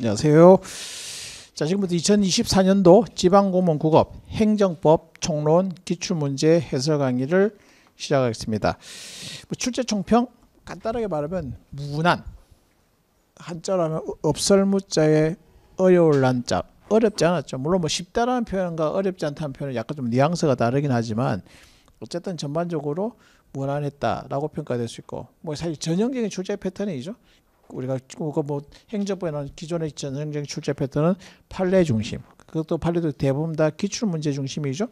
안녕하세요. 자, 지금부터 2024년도 지방공무원 국업 행정법 총론 기출문제 해설 강의를 시작하겠습니다. 뭐 출제 총평 간단하게 말하면 무난 한자로 하면 업설무자에 어려울 난자 어렵지 않았죠. 물론 뭐 쉽다라는 표현과 어렵지 않다는 표현은 약간 좀 뉘앙스가 다르긴 하지만 어쨌든 전반적으로 무난했다라고 평가될 수 있고 뭐 사실 전형적인 출제 패턴이죠. 우리가 그뭐 행정부에는 기존에 있던 행정 출제 패턴은 판례 중심. 그것도 판례도 대부분 다 기출 문제 중심이죠.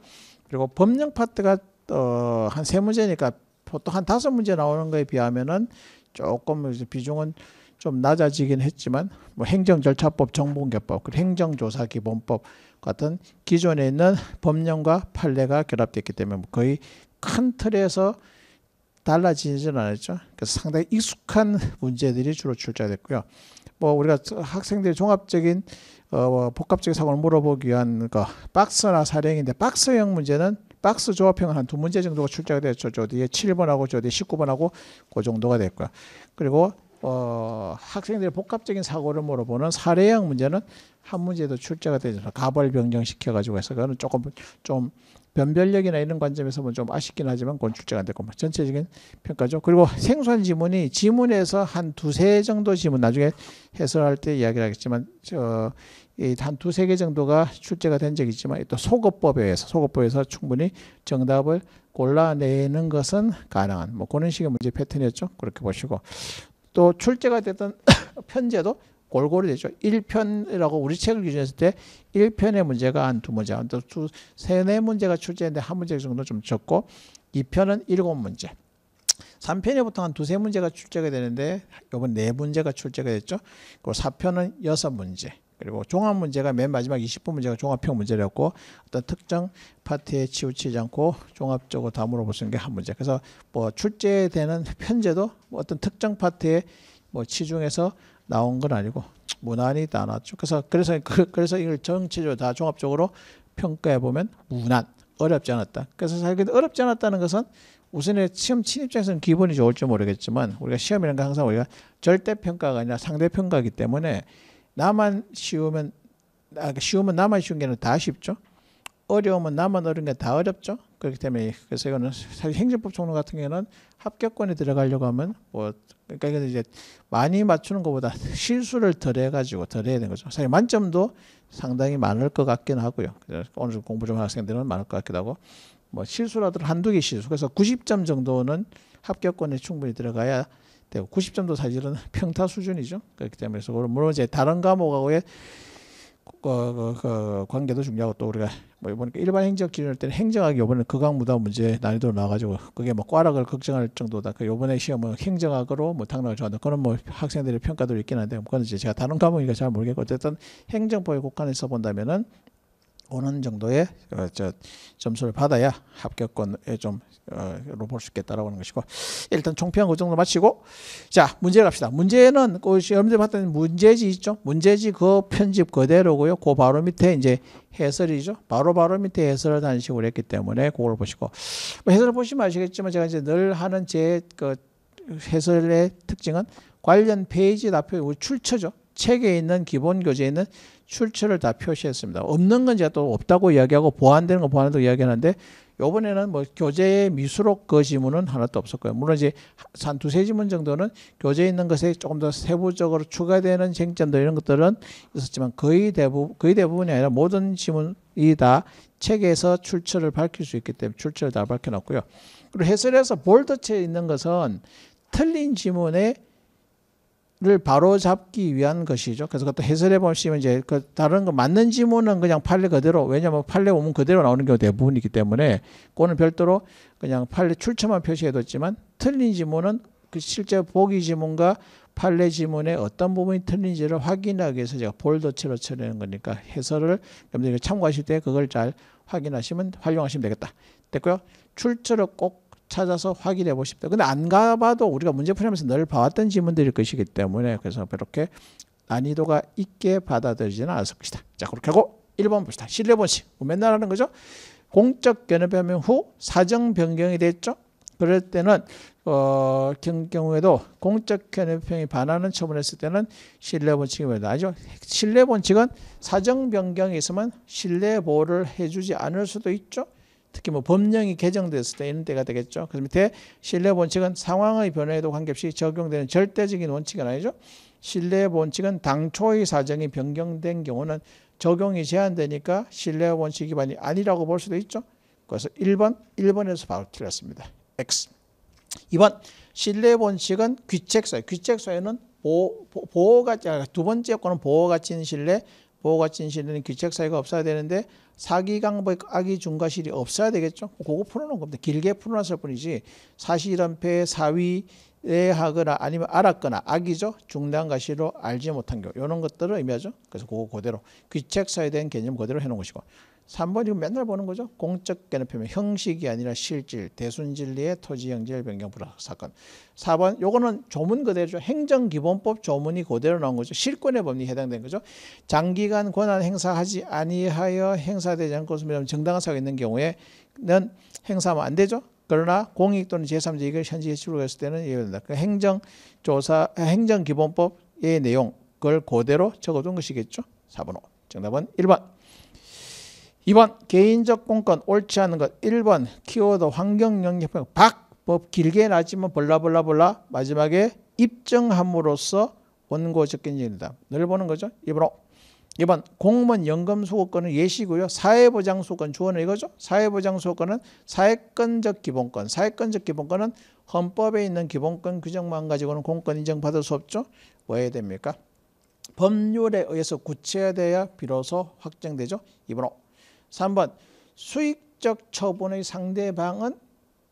그리고 법령 파트가 어, 한 세 문제니까 보통 한 다섯 문제 나오는 거에 비하면은 조금 비중은 좀 낮아지긴 했지만 뭐 행정 절차법, 정보공개법, 그리고 행정조사 기본법 같은 기존에 있는 법령과 판례가 결합됐기 때문에 뭐 거의 큰 틀에서 달라지지는 않았죠. 그래서 상당히 익숙한 문제들이 주로 출제됐고요. 뭐 우리가 학생들이 종합적인 어, 뭐 복합적인 사고를 물어보기 위한 거 그러니까 박스나 사령인데 박스형 문제는 박스 조합형은 한두 문제 정도가 출제가 됐죠. 저 뒤에 7번하고 저 뒤에 19번하고 그 정도가 됐고요. 그리고 어, 학생들의 복합적인 사고를 물어보는 사례형 문제는 한 문제도 출제가 되죠. 잖 가벌 변경시켜 가지고 해서 그거는 조금 좀 변별력이나 이런 관점에서 보면 좀 아쉽긴 하지만 그건 출제가 안 됐고 전체적인 평가죠. 그리고 생소한 지문이 지문에서 한 두세 정도 지문 나중에 해설할 때 이야기를 하겠지만 저한 이 두세 개 정도가 출제가 된 적이 있지만 또소급법에 의해서 소급법에서 충분히 정답을 골라내는 것은 가능한 뭐 그런 식의 문제 패턴이었죠. 그렇게 보시고 또 출제가 됐던 편제도 골고루 되죠. 1편이라고 우리 책을 기준했을 때 1편의 문제가 한두 문제, 한두 세네 문제가 출제했데한 문제 정도 좀 적고 2편은 일곱 문제. 3편에 보통 한 두 세 문제가 출제가 되는데 이번 네 문제가 출제가 됐죠. 그리고 4편은 여섯 문제. 그리고 종합 문제가 맨 마지막 20분 문제가 종합형 문제였고 어떤 특정 파트에 치우치지 않고 종합적으로 다 물어보시는 게 한 문제. 그래서 뭐 출제되는 편제도 뭐 어떤 특정 파트에 뭐 치중해서 나온 건 아니고 무난히 다 나왔죠. 그래서 그래서 그, 그래서 이걸 전체적으로 다 종합적으로 평가해 보면 무난 어렵지 않았다. 그래서 사실 어렵지 않았다는 것은 우선에 시험 친 입장에서는 기본이 좋을지 모르겠지만 우리가 시험이라는 게 항상 우리가 절대 평가가 아니라 상대 평가이기 때문에 나만 쉬우면 아, 그러니까 쉬우면 나만 쉬운 게 아니라 다 쉽죠. 어려우면 나만 어려운 게 다 어렵죠. 그렇기 때문에 그래서 이거는 사실 행정법 총론 같은 경우는 합격권에 들어가려고 하면 뭐 그러니까 이건 이제 많이 맞추는 것보다 실수를 덜 해가지고 덜 해야 되는 거죠. 사실 만점도 상당히 많을 것 같긴 하고요. 그 어느 정도 공부 좀 학생들은 많을 것 같기도 하고 뭐 실수라도 한두 개 실수. 그래서 90점 정도는 합격권에 충분히 들어가야 되고 90점도 사실은 평타 수준이죠. 그렇기 때문에 그래서 물론 이제 다른 과목하고의 그, 그, 그 관계도 중요하고 또 우리가 뭐 이번에 일반 행정 기준일 때는 행정학이 이번에 극강무다 문제 난이도로 나와가지고 그게 뭐 과락을 걱정할 정도다. 그 이번에 시험은 행정학으로 뭐 당락을 좋아한다 그런 뭐 학생들의 평가도 있긴 한데 그건 이제 제가 다른 과목이니까 잘 모르겠고 어쨌든 행정법의국한에서 본다면은 오는 정도의 어, 저 점수를 받아야 합격권에 좀로 어, 볼수 있겠다라고 하는 것이고 일단 총평 그 정도 마치고 자 문제 갑시다 문제는 그 여러분들 봤던 문제지 있죠 문제지 그 편집 그대로고요 그 바로 밑에 이제 해설이죠 바로 바로 밑에 해설을 단식으로 했기 때문에 그걸 보시고 뭐 해설을 보시면 아시겠지만 제가 이제 늘 하는 제 그 해설의 특징은 관련 페이지 답표 출처죠 책에 있는 기본 교재에 있는 출처를 다 표시했습니다. 없는 건 제가 또 없다고 이야기하고 보완되는 건 보완한다고 이야기하는데 요번에는 뭐 교재의 미수록 그 지문은 하나도 없었고요. 물론 이제 한 두세 지문 정도는 교재에 있는 것에 조금 더 세부적으로 추가되는 쟁점들 이런 것들은 있었지만 거의 대부분, 거의 대부분이 아니라 모든 지문이 다 책에서 출처를 밝힐 수 있기 때문에 출처를 다 밝혀놨고요. 그리고 해설에서 볼드체에 있는 것은 틀린 지문의 를 바로잡기 위한 것이죠. 그래서 그것도 해설해 보시면 이제 그 다른 거 맞는 지문은 그냥 판례 그대로 왜냐하면 판례 오면 그대로 나오는 경우 대부분이기 때문에 그거는 별도로 그냥 판례 출처만 표시해뒀지만 틀린 지문은 그 실제 보기 지문과 판례 지문의 어떤 부분이 틀린지를 확인하기 위해서 제가 볼도체로 처리하는 거니까 해설을 여러분들이 참고하실 때 그걸 잘 확인하시면 활용하시면 되겠다. 됐고요. 출처를 꼭 찾아서 확인해 보십시오. 근데 안 가봐도 우리가 문제 풀면서 늘 봐왔던 질문들일 것이기 때문에 그래서 그렇게 난이도가 있게 받아들이지는 않았을 것이다. 자 그렇게 하고 1번 봅시다. 신뢰본식. 뭐 맨날 하는 거죠. 공적 견해 변명 후 사정 변경이 됐죠. 그럴 때는 어, 경우에도 공적 견해평이 반하는 처분했을 때는 신뢰 본칙이 왜나죠 신뢰 본칙은 사정 변경이 있으면 신뢰 보호를 해주지 않을 수도 있죠. 특히 뭐 법령이 개정됐을 때 이런 때가 되겠죠. 그 밑에 신뢰 원칙은 상황의 변화에도 관계없이 적용되는 절대적인 원칙은 아니죠. 신뢰 원칙은 당초의 사정이 변경된 경우는 적용이 제한되니까 신뢰 원칙 위반이 아니라고 볼 수도 있죠. 그래서 1번, 1번에서 바로 틀렸습니다. X. 2번, 신뢰 원칙은 귀책사 귀책사유는 보호, 가두 아, 번째 거는 보호가 친 신뢰, 보호가 친 신뢰는 귀책사유가 없어야 되는데 사기강복 악의 중과실이 없어야 되겠죠. 뭐 그거 풀어놓은 겁니다. 길게 풀어놨을 뿐이지 사실은폐 사위에 하거나 아니면 알았거나 악이죠. 중단과실로 알지 못한 경우 이런 것들을 의미하죠. 그래서 그거 그대로 귀책사에 대한 개념 그대로 해놓은 것이고 3번 이거 맨날 보는 거죠. 공적 개념표면 형식이 아니라 실질, 대순진리의 토지 형질 변경 불허 사건. 4번 요거는 조문 그대로죠. 행정기본법 조문이 그대로 나온 거죠. 실권의 법리에 해당된 거죠. 장기간 권한 행사하지 아니하여 행사되지 않고 정당한 사유가 있는 경우에는 행사하면 안 되죠. 그러나 공익 또는 제3자 이익을 현지에 출력했을 때는 예외된다. 그 행정조사, 행정기본법의 내용 그걸 그대로 적어둔 것이겠죠. 4번 호 정답은 1번. 2번 개인적 공권 옳지 않은 것 1번 키워드 환경 영역 박법 길게 나지만 벌라벌라벌라 마지막에 입증함으로써 원고 적근일이다늘 보는 거죠. 2번로 2번 공무원 연금 소급권은 예시고요. 사회보장 소급권 주어는 이거죠. 사회보장 소급권은 사회권적 기본권. 사회권적 기본권은 헌법에 있는 기본권 규정만 가지고는 공권 인정받을 수 없죠. 뭐 해야 됩니까? 법률에 의해서 구체화돼야 비로소 확정되죠. 2번로 3번 수익적 처분의 상대방은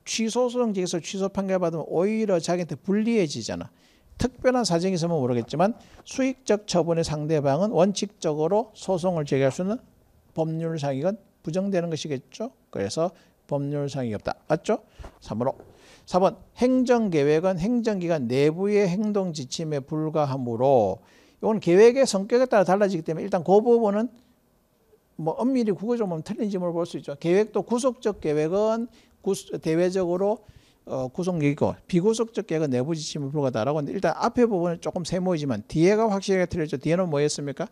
취소소송직에서 취소 판결받으면 오히려 자기한테 불리해지잖아. 특별한 사정이 있으면 모르겠지만 수익적 처분의 상대방은 원칙적으로 소송을 제기할 수는 있 법률상 이건 부정되는 것이겠죠. 그래서 법률상이 없다. 맞죠? 3번 4번 행정계획은 행정기관 내부의 행동지침에 불과하므로 이건 계획의 성격에 따라 달라지기 때문에 일단 그 부분은 뭐 엄밀히 국어조문 틀린 점을 볼 수 있죠. 계획도 구속적 계획은 구수, 대외적으로 어, 구속이고 비구속적 계획은 내부 지침을불가하다라고 하는데 일단 앞에 부분은 조금 세모이지만 뒤에가 확실하게 틀렸죠. 뒤에는 뭐였습니까?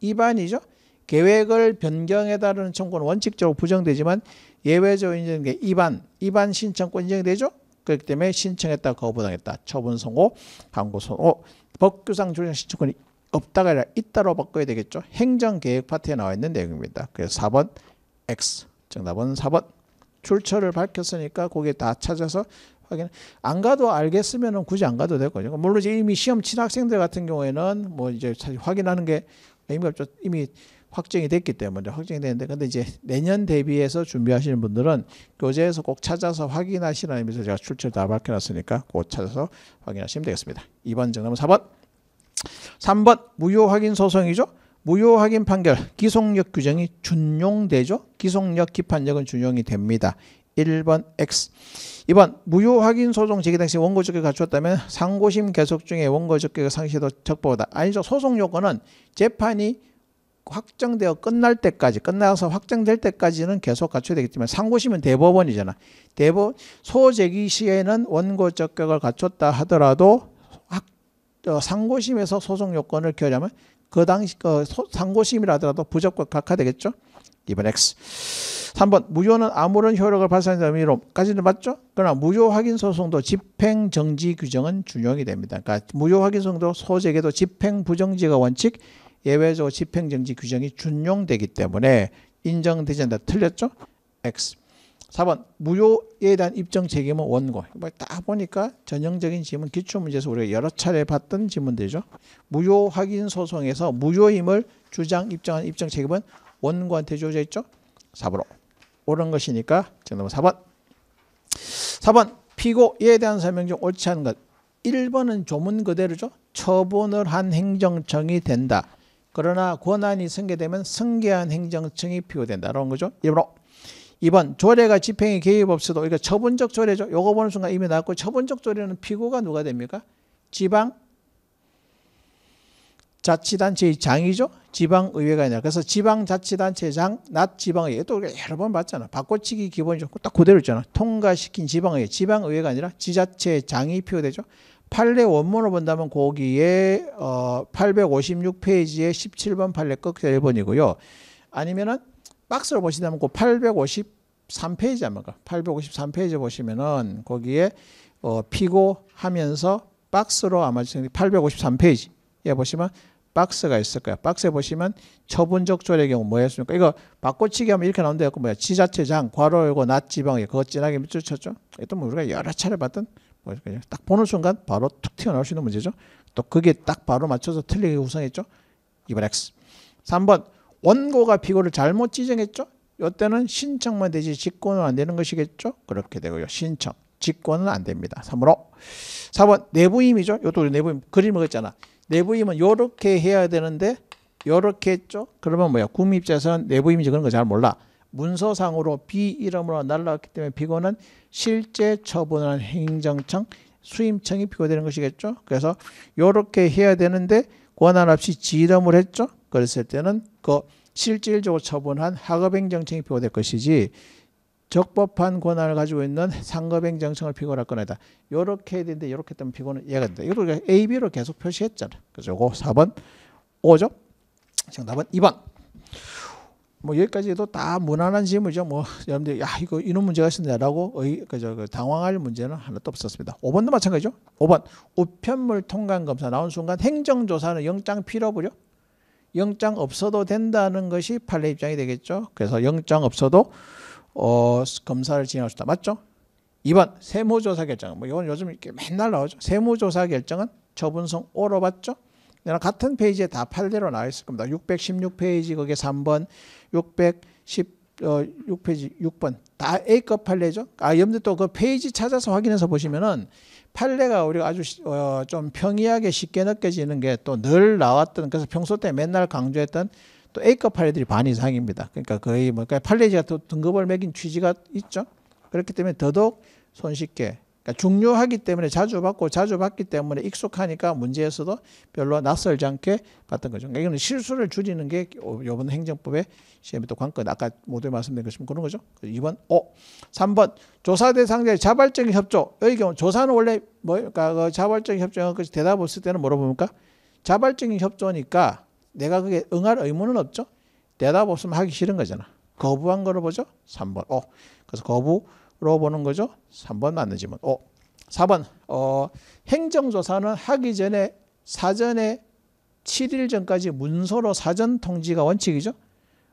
이반이죠 계획을 변경에 따르는 청구는 원칙적으로 부정되지만 예외적으로 인정된 게 2반, 2반 신청권 인정되죠? 그렇기 때문에 신청했다 거부당했다. 처분 선고, 항고 선고, 어, 법규상 조정 신청권이 없다가 아니라 있다로 바꿔야 되겠죠. 행정계획 파트에 나와 있는 내용입니다. 그래서 4번 X 정답은 4번 출처를 밝혔으니까 거기에 다 찾아서 확인. 안 가도 알겠으면 굳이 안 가도 되거 그러니까 물론 이미 시험 친 학생들 같은 경우에는 뭐 이제 사실 확인하는 게 의미가 없죠. 이미 확정이 됐기 때문에 확정이 되는데 근데 이제 내년 대비해서 준비하시는 분들은 교재에서 꼭 찾아서 확인하시라는 의미에서 제가 출처를 다 밝혀놨으니까 꼭 찾아서 확인하시면 되겠습니다. 2번 정답은 4번. 3번 무효 확인 소송이죠. 무효 확인 판결 기속력 규정이 준용되죠. 기속력 기판력은 준용이 됩니다. 1번 X 2번 무효 확인 소송 제기 당시 원고적격 을 갖추었다면 상고심 계속 중에 원고적격 상시도 적법하다. 아니죠. 소송 요건은 재판이 확정되어 끝날 때까지 끝나서 확정될 때까지는 계속 갖춰야 되겠지만 상고심은 대법원이잖아. 대법 소제기 시에는 원고 적격을 갖췄다 하더라도 어, 상고심에서 소송 요건을 기의하면그 당시 그 상고심이라 하더라도 부적격 각하되겠죠. 2번 X. 3번 무효는 아무런 효력을 발생하 의미로까지는 맞죠? 그러나 무효 확인 소송도 집행 정지 규정은 준용이 됩니다. 그러니까 무효 확인 소송도 소재에도 집행 부정지가 원칙 예외적으로 집행 정지 규정이 준용되기 때문에 인정되지 않다. 틀렸죠? X. 4번 무효에 대한 입증 책임은 원고. 뭐 딱 보니까 전형적인 질문 기출문제에서 우리가 여러 차례 봤던 질문들이죠. 무효 확인 소송에서 무효임을 주장 입증한 입증 책임은 원고한테 주어져 있죠. 4번으로 옳은 것이니까 정답은 4번. 4번 피고에 대한 설명 중 옳지 않은 것. 1번은 조문 그대로죠. 처분을 한 행정청이 된다. 그러나 권한이 승계되면 승계한 행정청이 필요된다 이런 거죠. 1번으로 2번 조례가 집행에 개입 없어도 그러니까 처분적 조례죠. 요거 보는 순간 이미 나왔고 처분적 조례는 피고가 누가 됩니까? 지방 자치단체의 장이죠. 지방의회가 아니라 그래서 지방자치단체 장, 낮 지방의회 또 여러 번 봤잖아. 바꿔치기 기본이 죠딱 그대로 있잖아. 통과시킨 지방의회, 지방의회가 아니라 지자체 장이 표되죠. 판례 원문을 본다면 거기에 어, 856페이지에 17번 판례 끝 1번이고요. 아니면은 박스를 보시다면 그 853페이지 아마가 853페이지 보시면은 거기에 어, 피고 하면서 박스로 아마 853페이지 예 보시면 박스가 있을 거야. 박스에 보시면 처분적 조례 경우 뭐였습니까? 이거 바꿔치기 하면 이렇게 나온다 했 그 뭐야? 지자체장 괄호 열고 낮지방에 그거 진하게 밑줄 쳤죠. 이것도 뭐 우리가 여러 차례 봤던 뭐였까요? 딱 보는 순간 바로 툭 튀어나올 수 있는 문제죠. 또 그게 딱 바로 맞춰서 틀리게 구성했죠. 이번 X. 3번 원고가 피고를 잘못 지정했죠. 이때는 신청만 되지 직권은 안 되는 것이겠죠. 그렇게 되고요. 신청, 직권은 안 됩니다. 3으로 4번 내부임이죠. 이것도 내부임 그림을 그렸잖아. 내부임은 이렇게 해야 되는데 이렇게 했죠. 그러면 뭐야? 구민 입장에서는 내부임이지 그런 거 잘 몰라. 문서상으로 비이름으로 날라왔기 때문에 피고는 실제 처분한 행정청 수임청이 피고되는 것이겠죠. 그래서 이렇게 해야 되는데 권한 없이 지름을 했죠. 그랬을 때는 그 실질적으로 처분한 하급행정청이 피고될 것이지 적법한 권한을 가지고 있는 상급행정청을 피고를 할 거다. 이렇게 해야 되는데 이렇게 되면 피고는 얘가 된다. 이걸 A, B로 계속 표시했잖아. 그죠? 4번 5죠? 정답은 2번. 뭐 여기까지도 다 무난한 질문이죠. 뭐 여러분들 야 이거 이런 문제가 있었네라고 그저, 그 당황할 문제는 하나도 없었습니다. 5번도 마찬가지죠. 5번 우편물 통관 검사 나온 순간 행정조사는 영장 필요 부려 영장 없어도 된다는 것이 판례 입장이 되겠죠. 그래서 영장 없어도 어, 검사를 진행할 수 있다. 맞죠? 2번 세무조사 결정. 뭐 이건 요즘 이렇게 맨날 나오죠. 세무조사 결정은 처분성 오로 봤죠? 내가 같은 페이지에 다 판례로 나와 있을 겁니다. 616페이지 거기에 3번, 610 어, 6페이지 6번 다 A급 판례죠. 아 여러분들 또그 페이지 찾아서 확인해서 보시면은 판례가 우리가 아주 어, 좀 평이하게 쉽게 느껴지는 게 또 늘 나왔던 그래서 평소 때 맨날 강조했던 또 A급 판례들이 반 이상입니다. 그러니까 거의 뭐 그러니까 판례지가 또 등급을 매긴 취지가 있죠. 그렇기 때문에 더더욱 손쉽게 그러니까 중요하기 때문에 자주 받고 자주 받기 때문에 익숙하니까 문제에서도 별로 낯설지 않게 봤던 거죠. 그러니까 이거는 실수를 줄이는 게 이번 행정법의 시험의 또 관건. 아까 모두 말씀드린 것처럼 그런 거죠. 2번, 5. 3번, 조사 대상자의 자발적인 협조. 여기 경우 조사는 원래 뭐, 그러니까 그 자발적인 협조가 대답 없을 때는 물어보니까 자발적인 협조니까 내가 그게 응할 의무는 없죠. 대답 없으면 하기 싫은 거잖아. 거부한 거를 보죠. 3번, 5. 그래서 거부 보는 거죠. 3번 맞는 질문. 오. 4번 어, 행정조사는 하기 전에 사전에 7일 전까지 문서로 사전 통지가 원칙이죠.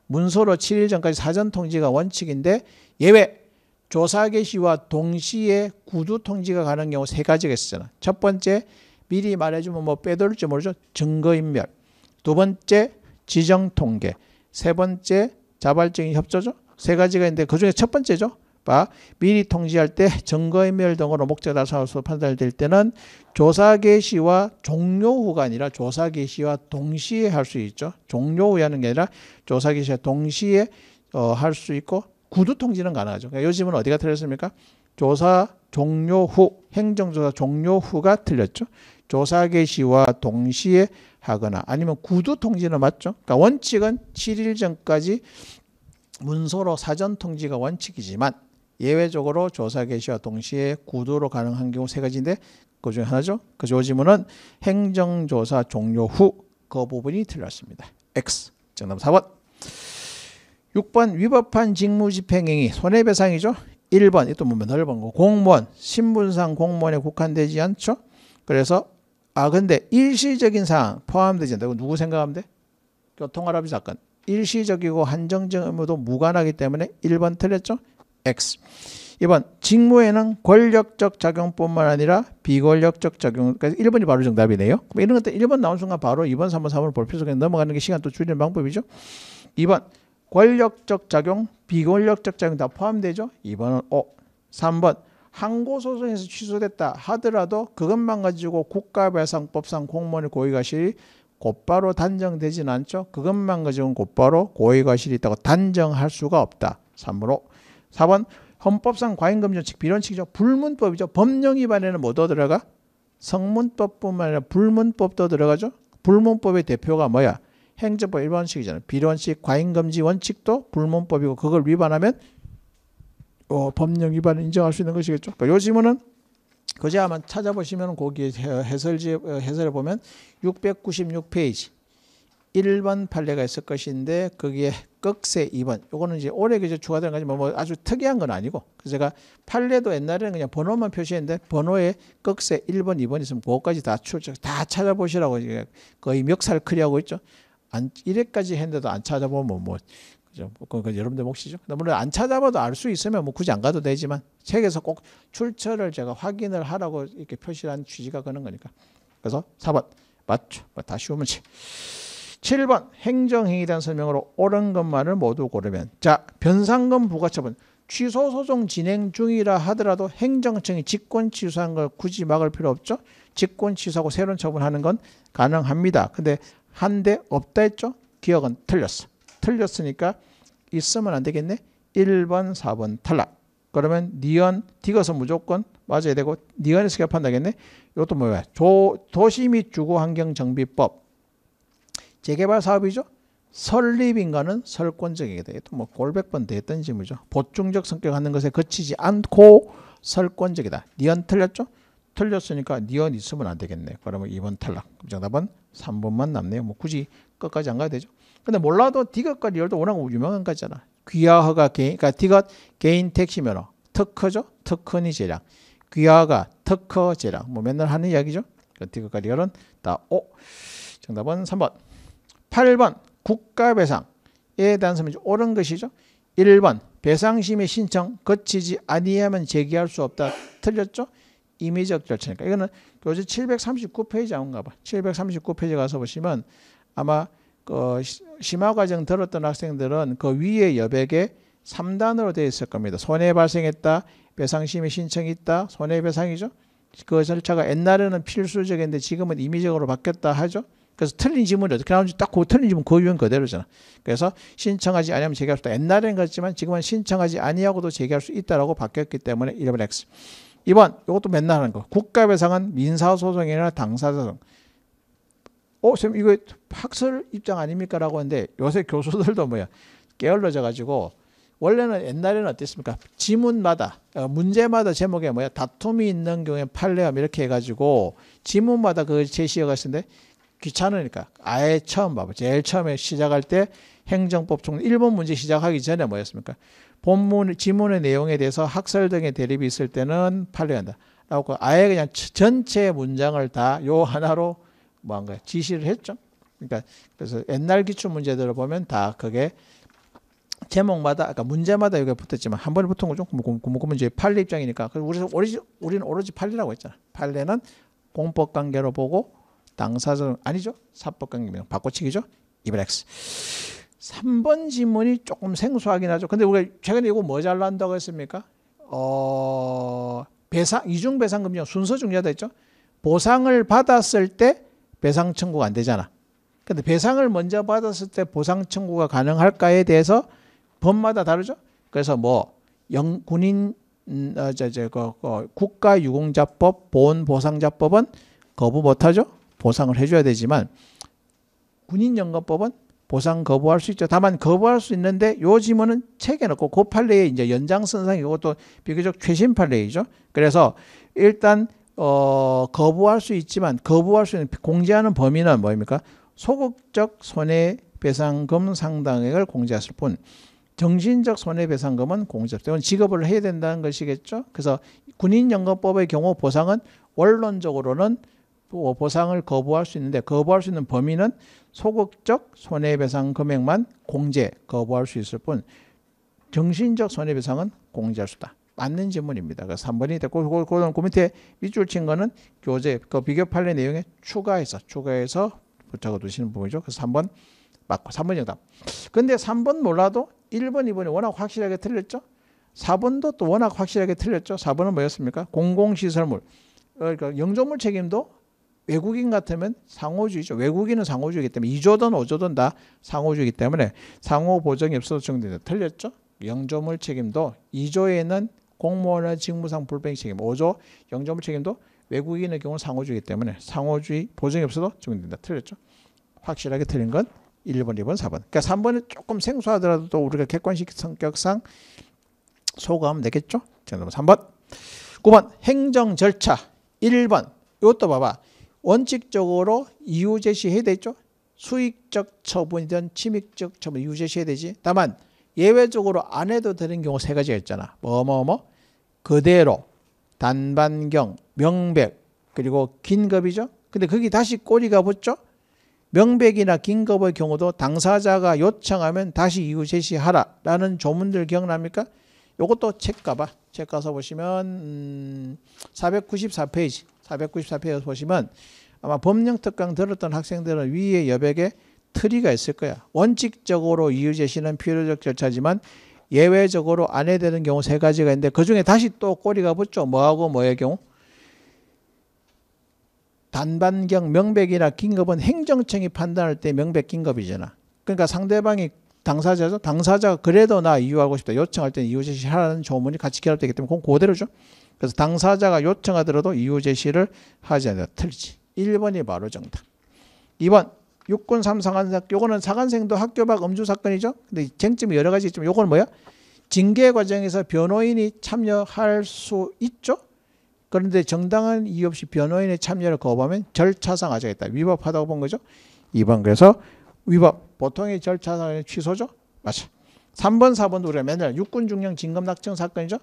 문서로 7일 전까지 사전 통지가 원칙인데 예외 조사 개시와 동시에 구두 통지가 가는 경우 세 가지가 있었잖아. 첫 번째 미리 말해주면 뭐빼돌지 모르죠. 증거인멸. 두 번째 지정 통계. 세 번째 자발적인 협조죠. 세 가지가 있는데 그중에 첫 번째죠. 바 미리 통지할 때 증거인멸 등으로 목적 달성으로 판단될 때는 조사 개시와 종료 후가 아니라 조사 개시와 동시에 할 수 있죠. 종료 후에 하는 게 아니라 조사 개시와 동시에 어, 할수 있고 구두 통지는 가능하죠. 그러니까 요즘은 어디가 틀렸습니까? 조사 종료 후, 행정조사 종료 후가 틀렸죠. 조사 개시와 동시에 하거나 아니면 구두 통지는 맞죠. 그러니까 원칙은 7일 전까지 문서로 사전 통지가 원칙이지만 예외적으로 조사 개시와 동시에 구두로 가능한 경우 세 가지인데 그 중에 하나죠. 그 조지문은 행정조사 종료 후 그 부분이 틀렸습니다. X 정답 4번. 6번 위법한 직무집행행위 손해배상이죠. 1번 이또 보면 넓은 거 공무원 신분상 공무원에 국한되지 않죠. 그래서 아 근데 일시적인 사항 포함되지 않다. 고 누구 생각하면 돼? 교통아랍이 사건. 일시적이고 한정적 의무도 무관하기 때문에 1번 틀렸죠. X. 2번 직무에는 권력적 작용뿐만 아니라 비권력적 작용 그러니까 1번이 바로 정답이네요. 이런 것들 1번 나온 순간 바로 2번, 3번, 3번을 볼필요서 그냥 넘어가는 게 시간 또 줄이는 방법이죠. 2번 권력적 작용, 비권력적 작용 다 포함되죠. 2번은 O. 3번 항고 소송에서 취소됐다 하더라도 그것만 가지고 국가배상법상 공무원의 고의과실이 곧바로 단정되진 않죠. 그것만 가지고 곧바로 고의과실이 있다고 단정할 수가 없다. 3번 O. 4번 헌법상 과잉금전칙 비론칙이죠. 불문법이죠. 법령 위반에는 뭐더 들어가? 성문법뿐만 아니라 불문법도 들어가죠. 불문법의 대표가 뭐야? 행정법 일반식이잖아요비론식 과잉금지 원칙도 불문법이고 그걸 위반하면 어, 법령 위반을 인정할 수 있는 것이겠죠. 그러니까 요 지문은 그제 아마 찾아보시면 거기에 해설지 어, 해설해 보면 696페이지 1번 판례가 있을 것인데 거기에 극세 2번. 요거는 이제 올해 그저 추가되는 거지 뭐, 뭐 아주 특이한 건 아니고. 그래서 제가 판례도 옛날에는 그냥 번호만 표시했는데 번호에 극세 1번, 2번 있으면 그거까지 다 추적 다 찾아보시라고 이제 거의 멱살 크리하고 있죠. 안 1회까지 했는데도 안 찾아보면 뭐, 뭐 그죠? 그 여러분들 몫이죠. 물론 안 찾아봐도 알 수 있으면 뭐 굳이 안 가도 되지만 책에서 꼭 출처를 제가 확인을 하라고 이렇게 표시한 취지가 그런 거니까. 그래서 4번 맞죠. 뭐 다쉬우면지 7번 행정행위에 대한 설명으로 옳은 것만을 모두 고르면 자 변상금 부과처분 취소 소송 진행 중이라 하더라도 행정청이 직권 취소한 걸 굳이 막을 필요 없죠. 직권 취소하고 새로운 처분하는 건 가능합니다. 근데 한 대 없다 했죠. 기억은 틀렸어. 틀렸으니까 있으면 안 되겠네. 1번, 4번 탈락. 그러면 니언 디어서 무조건 맞아야 되고 니언에서 개판다겠네. 이것도 뭐야? 조, 도시 및 주거 환경 정비법 재개발 사업이죠. 설립인가는 설권적이게 되겠다. 뭐 골백번 됐던 질문이죠. 보충적 성격 하는 것에 그치지 않고 설권적이다. 니언 틀렸죠? 틀렸으니까 니언 있으면 안 되겠네. 그러면 2번 탈락. 정답은 3번만 남네요. 뭐 굳이 끝까지 안 가야 되죠. 근데 몰라도 디귿과 리얼도 워낙 유명한 거잖아. 귀하허가 개인, 그러니까 디귿 개인 택시 면허. 특허죠? 특허니 제약. 귀하가 특허 제약. 뭐 맨날 하는 이야기죠. 그 디귿과 리얼은 다 오. 정답은 3번. 8번 국가배상에 대한 설명이 옳은 것이죠. 1번 배상심의 신청 거치지 아니하면 제기할 수 없다. 틀렸죠? 임의적 절차니까. 이거는 교재 739페이지 아닌가 봐. 739페이지 가서 보시면 아마 그 심화 과정 들었던 학생들은 그 위에 여백에 3단으로 되어 있을 겁니다. 손해 발생했다. 배상심의 신청이 있다. 손해배상이죠. 그 절차가 옛날에는 필수적인데 지금은 임의적으로 바뀌었다 하죠. 그래서 틀린 지문이 어떻게 나오는지 딱그 틀린 지문 그 유형 그대로잖아. 그래서 신청하지 아니하면 제기할 수 있다. 옛날에는 그랬지만 지금은 신청하지 아니하고도 제기할 수 있다라고 바뀌었기 때문에 1번 X. 2번 이것도 맨날 하는 거. 국가배상은 민사소송이나 당사소송. 어, 쌤 이거 학설 입장 아닙니까라고 하는데 요새 교수들도 뭐야 게을러져 가지고 원래는 옛날에는 어땠습니까? 지문마다 어, 문제마다 제목에 뭐야 다툼이 있는 경우에 판례함 이렇게 해가지고 지문마다 그걸 제시해갔는데 귀찮으니까 아예 처음 봐봐. 제일 처음에 시작할 때 행정법 총 1번 문제 시작하기 전에 뭐였습니까? 본문 지문의 내용에 대해서 학설 등의 대립이 있을 때는 판례 한다. 라고 그 아예 그냥 전체 문장을 다 요 하나로 뭐한 거야. 지시를 했죠. 그러니까 그래서 옛날 기출 문제들을 보면 다 그게 제목마다 아까 그러니까 문제마다 여기 붙었지만 한 번에 붙은 거좀 고문고문제 판례 입장이니까. 그래서 우리 우리 우리는 오로지 판례라고 했잖아. 판례는 공법 관계로 보고 당사자 는 아니죠? 사법관계명 바꿔치기죠? 이브렉스. 3번 지문이 조금 생소하긴 하죠. 근데 우리가 최근에 이거 뭐 잘난다고 했습니까? 어, 배상 이중 배상 금지 순서 중요하다 했죠. 보상을 받았을 때 배상 청구가 안 되잖아. 근데 배상을 먼저 받았을 때 보상 청구가 가능할까에 대해서 법마다 다르죠. 그래서 뭐 영, 군인 음, 어, 저, 저, 그, 그, 국가유공자법, 보훈보상자법은 거부 못하죠. 보상을 해줘야 되지만 군인연금법은 보상 거부할 수 있죠. 다만 거부할 수 있는데 요 지문은 책에 넣고 그 판례에 이제 연장선상 이것도 비교적 최신 판례이죠. 그래서 일단 어 거부할 수 있지만 거부할 수 있는 공제하는 범위는 뭐입니까? 소극적 손해배상금 상당액을 공제했을 뿐 정신적 손해배상금은 공제할 때는 지급을 해야 된다는 것이겠죠. 그래서 군인연금법의 경우 보상은 원론적으로는 또 보상을 거부할 수 있는데 거부할 수 있는 범위는 소극적 손해배상 금액만 공제 거부할 수 있을 뿐 정신적 손해배상은 공제할 수 있다. 맞는 질문입니다. 그 3번이 됐고 그걸 그, 그 밑에 밑줄 친 거는 교재 그 비교 판례 내용에 추가해서 추가해서 붙여가 두시는 부분이죠. 그래서 3번 맞고 3번 정답. 근데 3번 몰라도 1번, 2번이 워낙 확실하게 틀렸죠. 4번도 또 워낙 확실하게 틀렸죠. 4번은 뭐였습니까? 공공시설물. 어, 그러니까 영조물 책임도 외국인 같으면 상호주의죠. 외국인은 상호주의이기 때문에 이조든오조든다 상호주의이기 때문에 상호보정이 없어서 정리다 틀렸죠. 영조물 책임도 이조에는 공무원의 직무상 불평 책임 오조 영조물 책임도 외국인의 경우 상호주의이기 때문에 상호주의 보정이 없어도 적용된다. 틀렸죠. 확실하게 틀린 건 1번, 2번, 4번. 그러니까 3번은 조금 생소하더라도 또 우리가 객관식 성격상 소감하면 되겠죠. 정 3번. 9번 행정 절차 1번 이것도 봐봐. 원칙적으로 이유 제시해야 되죠. 수익적 처분이든 침익적 처분 이유 제시해야 되지. 다만 예외적으로 안 해도 되는 경우 세 가지가 있잖아. 뭐 뭐뭐 그대로 단반경 명백 그리고 긴급이죠. 근데 거기 다시 꼬리가 붙죠. 명백이나 긴급의 경우도 당사자가 요청하면 다시 이유 제시하라 라는 조문들 기억납니까? 요것도 책 가봐. 책 가서 보시면 494페이지 음, 494페이지 보시면 아마 법령특강 들었던 학생들은 위에 여백에 틀이가 있을 거야. 원칙적으로 이유 제시는 필요적 절차지만 예외적으로 안 해야 되는 경우 세 가지가 있는데 그중에 다시 또 꼬리가 붙죠. 뭐하고 뭐의 경우? 단반경 명백이나 긴급은 행정청이 판단할 때 명백 긴급이잖아. 그러니까 상대방이 당사자죠. 당사자가 그래도 나 이유하고 싶다. 요청할 때는 이유 제시하라는 조문이 같이 결합되기 때문에 그건 그대로죠. 그래서 당사자가 요청하더라도 이유 제시를 하지 않아 틀리지. 1번이 바로 정답. 2번 육군 삼상한사 요거는 사관생도 학교밖 음주 사건이죠. 근데 쟁점이 여러 가지 있지만 요건 뭐야? 징계 과정에서 변호인이 참여할 수 있죠. 그런데 정당한 이유 없이 변호인의 참여를 거부하면 절차상 하자겠다 위법하다고 본 거죠. 2번 그래서 위법 보통의 절차상의 취소죠. 맞아. 3번 4번도 우리가 맨날 육군 중령 징검 낙정 사건이죠.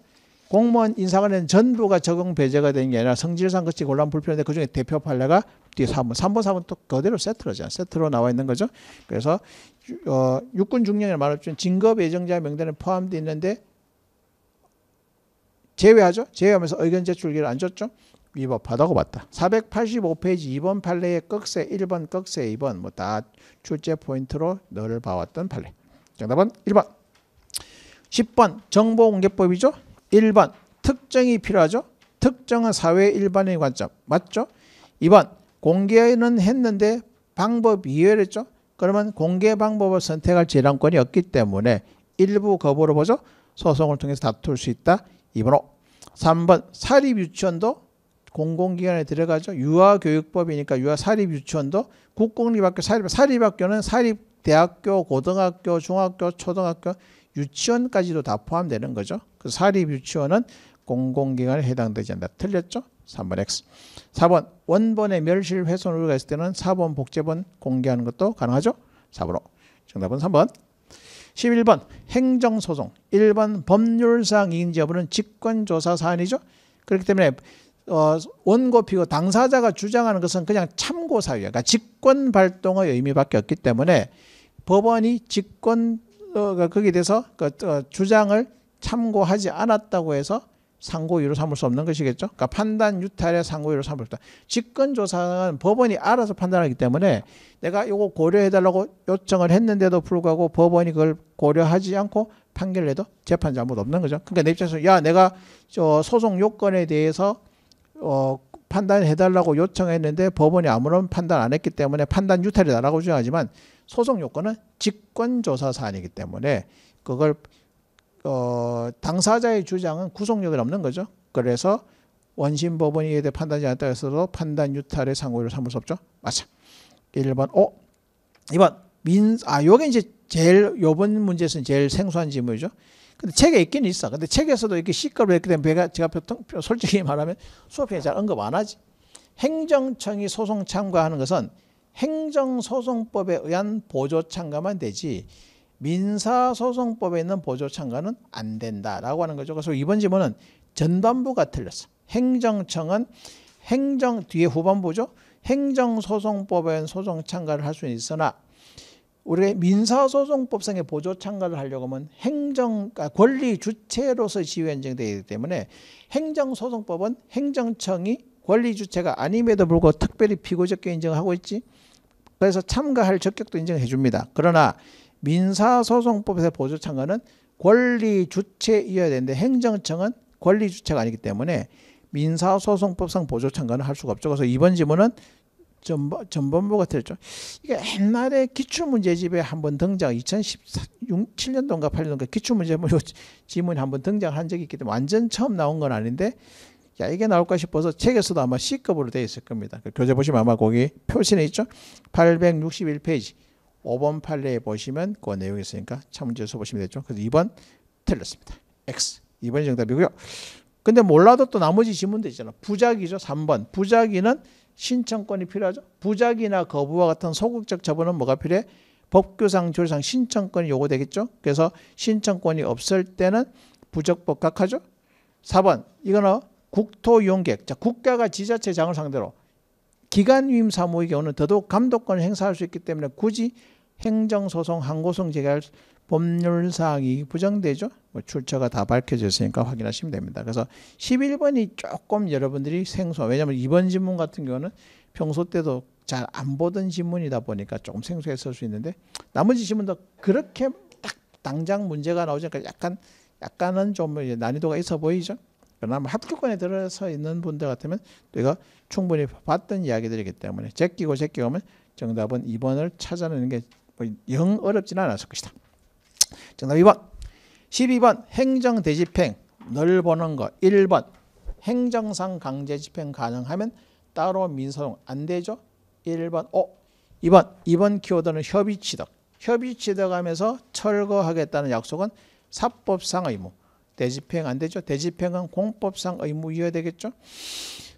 공무원 인사관에는 전부가 적용 배제가 되는 게 아니라 성질상 그치 곤란 불편한데 그중에 대표 판례가 뒤에 3번, 3번, 4번 또 그대로 세트로죠 세트로 나와 있는 거죠. 그래서 어, 육군 중령이라 말하자면 진급 예정자 명단에 포함되어 있는데 제외하죠. 제외하면서 의견 제출기를 안 줬죠. 위법하다고 봤다. 485페이지 2번 판례의 꺽쇠 1번, 꺽쇠 2번 뭐 다 출제 포인트로 너를 봐왔던 판례. 정답은 1번. 10번 정보공개법이죠. 1번 특정이 필요하죠. 특정한 사회 의 일반의 관점 맞죠? 2번 공개는 했는데 방법 이외랬죠. 그러면 공개 방법을 선택할 재량권이 없기 때문에 일부 거부로 보죠. 소송을 통해서 다툴 수 있다. 2번호 3번 사립유치원도 공공기관에 들어가죠. 유아교육법이니까 유아사립유치원도 국공립학교, 사립, 사립학교는 사립대학교, 고등학교, 중학교, 초등학교 유치원까지도 다 포함되는 거죠. 그 사립 유치원은 공공기관에 해당되지 않는다. 틀렸죠? 3번 X. 4번 원본의 멸실 훼손 우려가 있을 때는 4번 복제본 공개하는 것도 가능하죠? 4번으로. 정답은 3번. 11번 행정소송 1번 법률상 인지 여부는 직권조사 사안이죠. 그렇기 때문에 어, 원고피고 당사자가 주장하는 것은 그냥 참고 사유 그러니까 직권 발동의 의미밖에 없기 때문에 법원이 직권 어, 그러니까 거기에 대해서 그 주장을 참고하지 않았다고 해서 상고유로 삼을 수 없는 것이겠죠. 그러니까 판단 유탈의 상고유로 삼을 수 없다. 직권조사는 법원이 알아서 판단하기 때문에 내가 이거 고려해달라고 요청을 했는데도 불구하고 법원이 그걸 고려하지 않고 판결을 해도 재판 잘못 없는 거죠. 그러니까 내 입장에서 야 내가 저 소송 요건에 대해서 어 판단해달라고 요청했는데 법원이 아무런 판단 안 했기 때문에 판단 유탈이다라고 주장하지만 소송 요건은 직권조사 사안이기 때문에 그걸 어, 당사자의 주장은 구속력이 없는 거죠. 그래서 원심 법원이 이에 대해 판단하지 않다 해서도 판단 유탈의 상고를 삼을 수 없죠. 맞아. 1번 오, 2번 민, 아, 요게 이제 제일, 요번 문제에서는 제일 생소한 질문이죠. 근데 책에 있긴 있어. 근데 책에서도 이렇게 시가로 했기 때문에 배가, 제가 보통 솔직히 말하면 수업에 잘 언급 안 하지. 행정청이 소송 참가하는 것은 행정소송법에 의한 보조 참가만 되지 민사소송법에 있는 보조 참가는 안 된다라고 하는 거죠. 그래서 이번 지문은 전반부가 틀렸어. 행정청은 행정 뒤에 후반부죠. 행정소송법에 의한 소송 참가를 할 수 있으나 우리가 민사소송법상의 보조 참가를 하려고 하면 행정 아, 권리 주체로서 지휘 인정되기 때문에 행정소송법은 행정청이 권리 주체가 아님에도 불구하고 특별히 피고적게 인정하고 있지. 그래서 참가할 적격도 인정해 줍니다. 그러나 민사소송법에서 보조 참가는 권리 주체이어야 되는데 행정청은 권리 주체가 아니기 때문에 민사소송법상 보조 참가는 할 수가 없죠. 그래서 이번 지문은 전범, 전범부가 틀렸죠. 이게 옛날에 기출문제집에 한번 등장, 2017년도인가 8년도인가 기출문제집 지문이 뭐 한번 등장한 적이 있기 때문에 완전 처음 나온 건 아닌데 야 이게 나올까 싶어서 책에서도 아마 C급으로 되어 있을 겁니다. 그 교재 보시면 아마 거기 표시는 있죠. 861페이지 5번 판례에 보시면 그 내용이 있으니까 참문제 서보시면 되죠. 그래서 2번 틀렸습니다. X 2번이 정답이고요. 근데 몰라도 또 나머지 지문도 있잖아. 부작위죠 3번 부작위는 신청권이 필요하죠. 부작위나 거부와 같은 소극적 처분은 뭐가 필요해? 법규상 조례상 신청권이 요구되겠죠. 그래서 신청권이 없을 때는 부적법각하죠. 4번 이거는 국토용객, 자 국가가 지자체장을 상대로 기관 위임 사무의경우는 더더욱 감독권을 행사할 수 있기 때문에 굳이 행정소송, 항고송 제기할 법률사항이 부정되죠. 뭐 출처가 다밝혀져있으니까 확인하시면 됩니다. 그래서 11번이 조금 여러분들이 생소한, 왜냐하면 이번 질문 같은 경우는 평소 때도 잘 안 보던 질문이다 보니까 조금 생소했을 수 있는데 나머지 질문도 그렇게 딱 당장 문제가 나오니까 약간, 약간은 좀 난이도가 있어 보이죠. 그러나 뭐 합격권에 들어서 있는 분들 같으면 내가 충분히 봤던 이야기들이기 때문에 제끼고 제끼 하면 정답은 2번을 찾아내는 게영 뭐 어렵진 않았을 것이다. 정답 2번. 12번 행정 대집행 널 보는 거 1번 행정상 강제 집행 가능하면 따로 민사동 안 되죠? 1번 오 2번 2번 키워드는 협의취득 협의취득하면서 철거하겠다는 약속은 사법상 의무 대집행 안 되죠. 대집행은 공법상 의무이어야 되겠죠.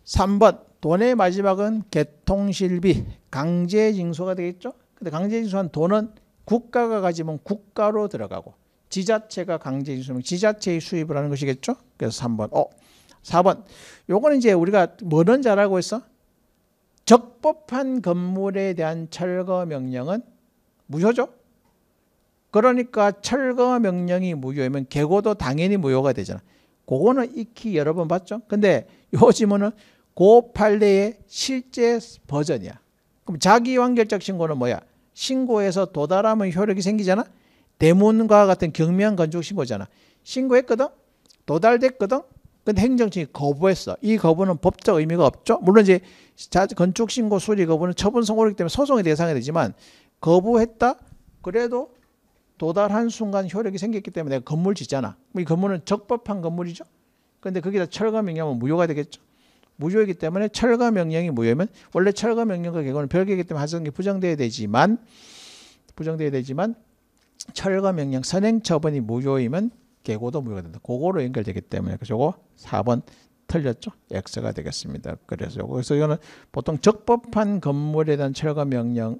3번 돈의 마지막은 개통실비 강제징수가 되겠죠. 근데 강제징수한 돈은 국가가 가지면 국가로 들어가고 지자체가 강제징수면 지자체의 수입을 하는 것이겠죠. 그래서 3번. 어, 4번. 요거는 이제 우리가 뭐는 잘하고 있어? 적법한 건물에 대한 철거 명령은 무효죠. 그러니까 철거 명령이 무효이면 개고도 당연히 무효가 되잖아. 그거는 익히 여러 번 봤죠. 근데 요즘은 고팔레의 실제 버전이야. 그럼 자기완결적 신고는 뭐야? 신고에서 도달하면 효력이 생기잖아. 대문과 같은 경미한 건축 신고잖아. 신고했거든. 도달됐거든. 근데 행정청이 거부했어. 이 거부는 법적 의미가 없죠. 물론 이제 건축 신고 수리 거부는 처분 선고이기 때문에 소송의 대상이 되지만 거부했다. 그래도 도달한 순간 효력이 생겼기 때문에 내가 건물 짓잖아. 이 건물은 적법한 건물이죠. 그런데 거기다 철거 명령하면 무효가 되겠죠. 무효이기 때문에 철거 명령이 무효면 원래 철거 명령과 개고는 별개이기 때문에 하성이 부정돼야 되지만 부정돼야 되지만 철거 명령 선행 처분이 무효이면 개고도 무효가 된다. 고거로 연결되기 때문에 그거 4번 틀렸죠? X가 되겠습니다. 그래서 여기서 이거는 보통 적법한 건물에 대한 철거 명령은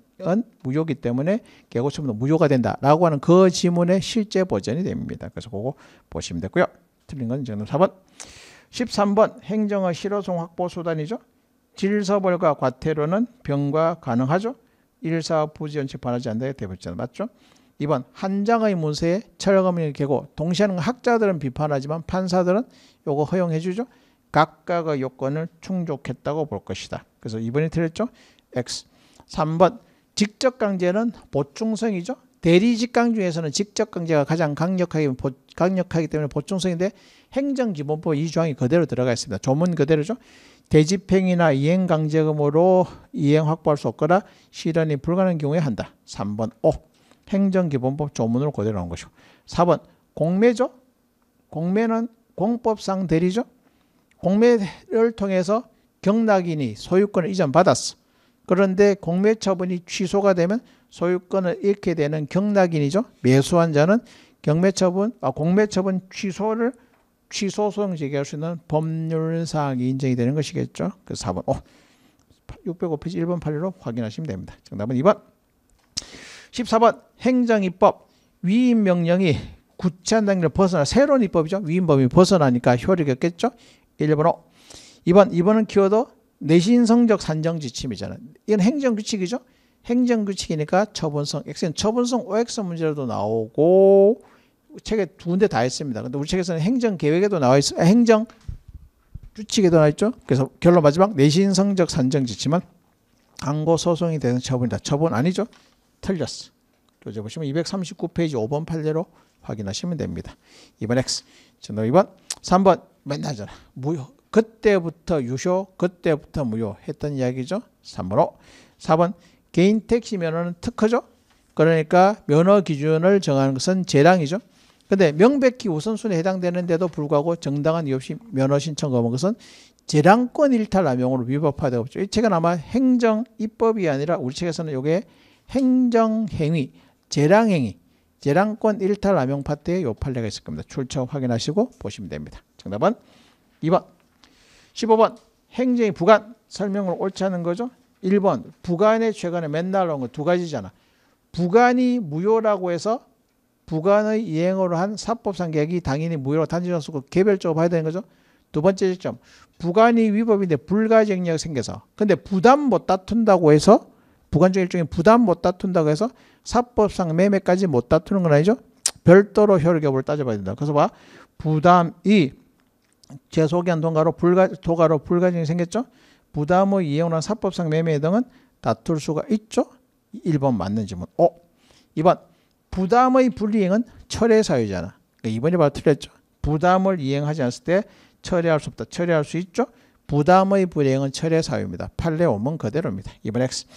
무효기 때문에 개고침도 무효가 된다라고 하는 그 지문의 실제 버전이 됩니다. 그래서 그거 보시면 되고요. 틀린 건 정답 4번. 13번 행정의 실효성 확보 수단이죠. 질서벌과 과태료는 병과 가능하죠. 일사부지연식 반하지 않는다에 대법전 맞죠? 2번 한 장의 문서에 철거명이 개고 동시에는 하 학자들은 비판하지만 판사들은 요거 허용해 주죠. 각각의 요건을 충족했다고 볼 것이다. 그래서 이번에 틀렸죠? X. 3번 직접 강제는 보충성이죠. 대리직강 중에서는 직접 강제가 가장 강력하게, 보, 강력하기 때문에 보충성인데 행정기본법 이 조항이 그대로 들어가 있습니다. 조문 그대로죠. 대집행이나 이행강제금으로 이행 확보할 수 없거나 실현이 불가능한 경우에 한다. 3번 O. 행정기본법 조문으로 그대로 나온 것이고 4번 공매죠. 공매는 공법상 대리죠. 공매를 통해서 경락인이 소유권을 이전받았어. 그런데 공매 처분이 취소가 되면 소유권을 잃게 되는 경락인이죠. 매수한 자는 경매 처분, 아, 공매 처분 취소를 취소 소송 제기할 수 있는 법률사항이 인정이 되는 것이겠죠. 그 4번. 어, 605페이지 1번 8일로 확인하시면 됩니다. 정답은 2번. 14번 행정입법 위임명령이 구체한 단계를 벗어나 새로운 입법이죠. 위임법이 벗어나니까 효력이 없겠죠. 1번어 2번 2번은 키워드 내신 성적 산정 지침이잖아요. 이건 행정 규칙이죠. 행정 규칙이니까 처분성 X는 처분성 OX 문제로도 나오고 책에 두 군데 다 있습니다. 근데 우리 책에서는 행정 계획에도 나와 있어. 아, 행정 규칙에도 나와 있죠. 그래서 결론 마지막 내신 성적 산정 지침은 광고 소송이 되는 처분이다. 처분 아니죠? 틀렸어. 조제 보시면 239페이지 5번 판례로 확인하시면 됩니다. 2번 X. 전도 2번. 3번 맨날잖아 무효. 그때부터 유효, 그때부터 무효 했던 이야기죠. 3번으 4번 개인 택시 면허는 특허죠. 그러니까 면허 기준을 정하는 것은 재량이죠. 근데 명백히 우선순위에 해당되는데도 불구하고 정당한 이유 없이 면허 신청 거은 것은 재량권 일탈 남용으로 위법화되고있죠이 책은 아마 행정 입법이 아니라 우리 책에서는 이게 행정 행위, 재량 행위, 재량권 일탈 남용 파트에 요 판례가 있을 겁니다. 출처 확인하시고 보시면 됩니다. 정답은 2번. 15번. 행정의 부관. 설명을 옳지 않은 거죠. 1번. 부관의 최근에 맨날 나온 거두 가지잖아. 부관이 무효라고 해서 부관의 이행으로 한 사법상 계획이 당연히 무효로 단지적 쓰고 개별적으로 봐야 되는 거죠. 두 번째 점. 부관이 위법인데 불가쟁력 생겨서. 근데 부담 못 다툰다고 해서 부관적 일종의 부담 못 다툰다고 해서 사법상 매매까지 못 다투는 건 아니죠. 별도로 효력여 따져봐야 된다. 그래서 봐. 부담이 재소개한 동가로 불가, 도가로 불가증이 생겼죠. 부담의 이행으 사법상 매매 등은 다툴 수가 있죠. 1번 맞는 질문. 오, 2번 부담의 불이행은 철회 사유잖아. 그러니까 2번이 바로 틀렸죠. 부담을 이행하지 않았을 때 처리할 수 없다. 처리할 수 있죠. 부담의 불이행은 철회 사유입니다. 판례 5문 그대로입니다. 2번 X.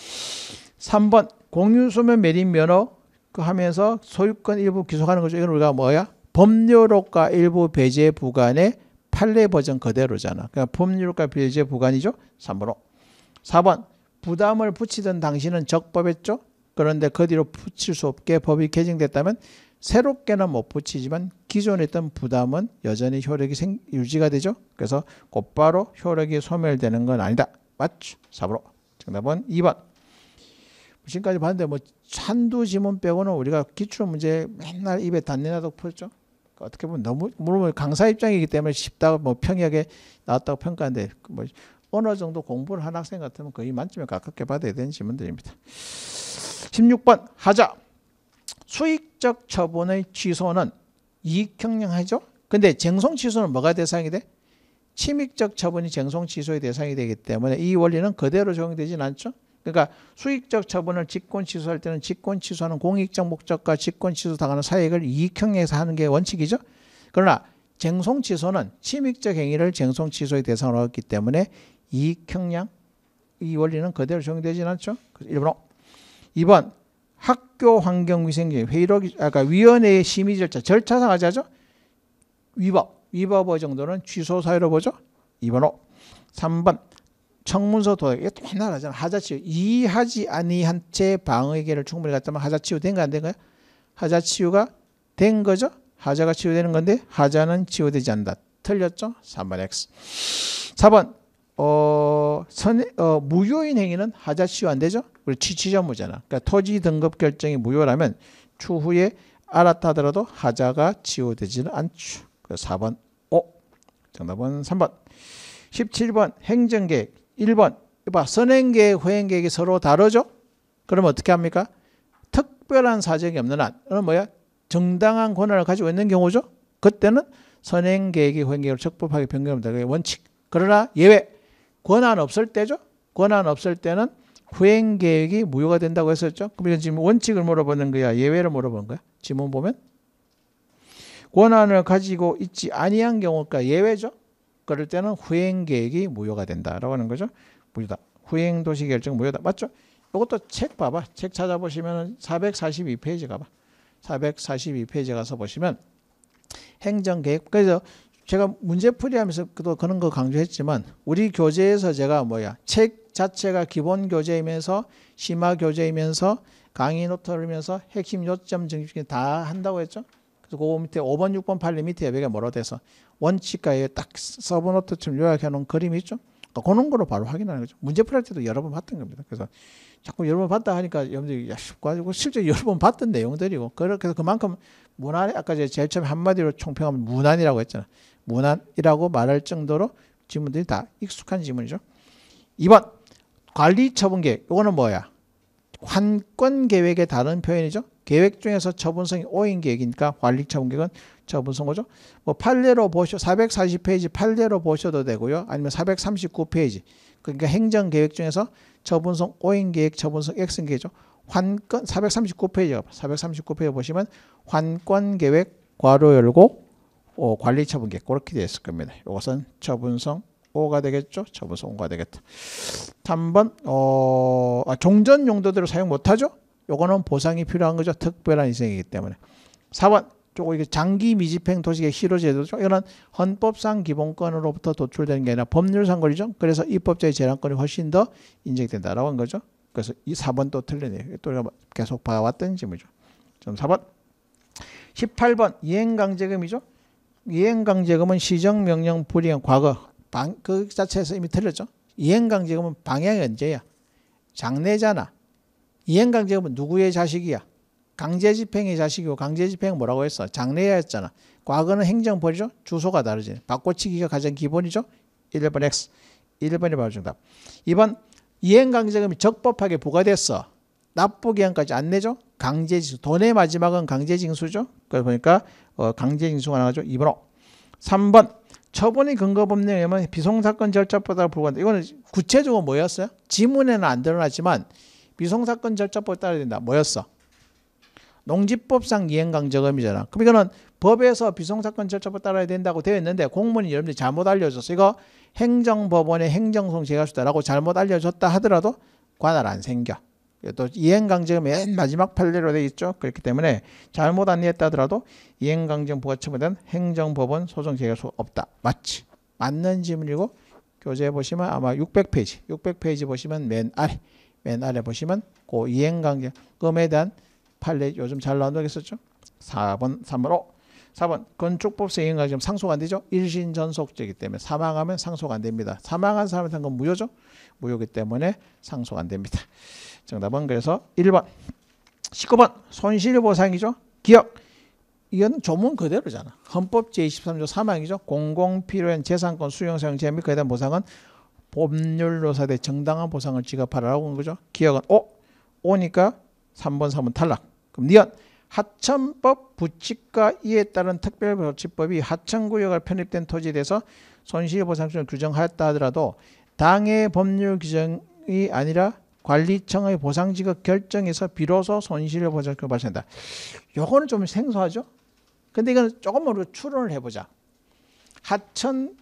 3번 공유소면 매립 면허 그 하면서 소유권 일부 귀속하는 거죠. 이건 우리가 뭐야? 법률효과 일부 배제 부간의 판례 버전 그대로잖아. 그러니까 법률과 비례제 부관이죠. 3번호. 4번 부담을 붙이던 당신은 적법했죠. 그런데 그 뒤로 붙일 수 없게 법이 개정됐다면 새롭게는 못 붙이지만 기존에 있던 부담은 여전히 효력이 생, 유지가 되죠. 그래서 곧바로 효력이 소멸되는 건 아니다. 맞죠? 4번호. 정답은 2번. 지금까지 봤는데 뭐 한두 지문 빼고는 우리가 기출 문제 맨날 입에 단내나도 풀죠. 그러니까 어떻게 보면 너무 물론 강사 입장이기 때문에 쉽다고 뭐 평이하게 나왔다고 평가하는데 그 뭐 어느 정도 공부를 한 학생 같으면 거의 만점에 가깝게 받아야 되는 질문들입니다. 16번 하자 수익적 처분의 취소는 이익 경영하죠. 근데 쟁송 취소는 뭐가 대상이 돼? 침익적 처분이 쟁송 취소의 대상이 되기 때문에 이 원리는 그대로 적용되진 않죠. 그러니까 수익적 처분을 직권 취소할 때는 직권 취소하는 공익적 목적과 직권 취소 당하는 사익을 이익형에서 하는 게 원칙이죠. 그러나 쟁송 취소는 침익적 행위를 쟁송 취소의 대상으로 했기 때문에 이익형량 이 원리는 그대로 적용되진 않죠. 일번 2번. 학교 환경 위생주의 회의록 아까 위원회의 심의 절차 절차상 하자죠. 위법 위법의 정도는 취소 사유로 보죠. 2번 호 3번 청문서 도약 이게 또 맨날 하잖아 하자치유 이하지 아니한 채 방의계를 충분히 갖다면 하자치유 된 거 안 된 거야? 하자치유가 된 거죠? 하자가 치유되는 건데 하자는 치유되지 않는다. 틀렸죠? 3번 X. 4번 어, 선, 어, 무효인 행위는 하자 치유 안 되죠? 우리 취치전무잖아 그러니까 토지 등급 결정이 무효라면 추후에 알았다 하더라도 하자가 치유되지는 않죠. 그래서 4번 O. 어, 정답은 3번. 17번 행정계획. 1번. 봐. 선행계 후행계획이 서로 다르죠? 그럼 어떻게 합니까? 특별한 사정이 없는 한. 그럼 뭐야? 정당한 권한을 가지고 있는 경우죠? 그때는 선행계획이 후행계획을 적법하게 변경합니다. 그게 원칙. 그러나 예외. 권한 없을 때죠? 권한 없을 때는 후행 계획이 무효가 된다고 했었죠. 그럼 이건 지금 원칙을 물어보는 거야, 예외를 물어보 거야. 지문 보면 권한을 가지고 있지 아니한 경우가 예외죠. 그럴 때는 후행 계획이 무효가 된다라고 하는 거죠. 무효다. 후행 도시 결정 무효다. 맞죠? 이것도 책 봐봐. 책 찾아보시면 442페이지 가봐. 442페이지 가서 보시면 행정계획. 그래서 제가 문제풀이 하면서 그도 그런 거 강조했지만 우리 교재에서 제가 뭐야 책 자체가 기본 교재이면서 심화 교재이면서 강의 노트를면서 핵심 요점 정리 다 한다고 했죠. 그래서 그 밑에 5번, 6번, 8번 밑에 예배가 뭐로 돼서 원칙가에 딱 서브노트처럼 요약해 놓은 그림이 있죠. 그러니까 그런 거로 바로 확인하는 거죠. 문제 풀할 때도 여러 번 봤던 겁니다. 그래서 자꾸 여러 번 봤다 하니까 여러분들이 쉽고 실제 여러 번 봤던 내용들이고 그래서 그만큼 무난 아까 제일 처음에 한마디로 총평하면 무난이라고 했잖아. 무난이라고 말할 정도로 질문들이 다 익숙한 질문이죠. 2번 관리 처분 계획. 이거는 뭐야? 관권 계획의 다른 표현이죠. 계획 중에서 처분성이 오인 계획이니까 관리 처분 계획은 저 무슨 거죠? 뭐 판례로 보셔 440페이지 판례로 보셔도 되고요. 아니면 439페이지. 그러니까 행정 계획 중에서 처분성 오인 계획, 처분성 액션 계획죠. 환권 439페이지가 439페이지 보시면 환권 계획 괄호 열고 어, 관리 처분 계획 그렇게 되어 있을 겁니다. 이것은 처분성 오가 되겠죠. 처분성 오가 되겠다. 3번 어, 아, 종전 용도대로 사용 못하죠. 요거는 보상이 필요한 거죠. 특별한 인생이기 때문에. 4번 조금 이게 장기 미집행 도시계 실효 제도 이런 헌법상 기본권으로부터 도출되는 게 아니라 법률상 권리죠. 그래서 입법자의 재량권이 훨씬 더 인정된다라고 한 거죠. 그래서 이 4번 또 틀리네요. 또 우리가 계속 봐왔던 질문이죠. 점 4번. 18번 이행강제금이죠. 이행강제금은 시정명령 불이행 과거 방, 그 자체에서 이미 틀렸죠. 이행강제금은 방향이 언제야? 장례자나 이행강제금은 누구의 자식이야? 강제집행의 자식이고 강제집행은 뭐라고 했어? 장례야 했잖아. 과거는 행정벌이죠. 주소가 다르지. 바꿔치기가 가장 기본이죠. 1번 X. 1번이 바로 정답. 2번 이행강제금이 적법하게 부과됐어. 납부기한까지 안 내죠. 강제징수. 돈의 마지막은 강제징수죠. 그래서 보니까 어, 강제징수가 나가죠. 2번 호 3번 처분이 근거법령에 의하면 비송사건 절차보다 불과한다. 이거는 구체적으로 뭐였어요? 지문에는 안 드러났지만 비송사건 절차법에 따라야 된다. 뭐였어? 농지법상 이행강제금이잖아. 그럼 이거는 법에서 비송사건 절차법 따라야 된다고 되어 있는데 공문이 여러분들이 잘못 알려줬어. 이거 행정법원의 행정송세가 수다라고 잘못 알려줬다 하더라도 관할 안 생겨. 또 이행강제금 맨 마지막 판례로 되어 있죠. 그렇기 때문에 잘못 안내했다 하더라도 이행강제금 부과처분에 대한 행정법원 소송제가 수 없다. 맞지? 맞는 질문이고 교재 보시면 아마 600페이지, 600페이지 보시면 맨 아래, 맨 아래 보시면 그 이행강제금에 대한 판례 네, 요즘 잘 나온다고 했었죠. 4번, 3번, 로 4번 건축법 시행가 지금 상속안 되죠. 일신 전속죄이기 때문에 사망하면 상속 안 됩니다. 사망한 사람한테 한건 무효죠. 무효기 때문에 상속 안 됩니다. 정답은 그래서 1번. 19번 손실보상이죠. 기억. 이건 조문 그대로잖아. 헌법 제23조 3항이죠. 공공필요한 재산권 수용 사용 재미 그에 대한 보상은 법률로 사대 정당한 보상을 지급하라고 한 거죠. 기억은 오. 오니까 3번 3번 탈락. 그럼 니은 하천법 부칙과 이에 따른 특별조치법이 하천구역을 편입된 토지에 대해서 손실보상청을 규정하였다 하더라도 당의 법률 규정이 아니라 관리청의 보상지급 결정에서 비로소 손실 보상금 발생한다. 요거는 좀 생소하죠? 근데 이건 조금으로 추론을 해보자. 하천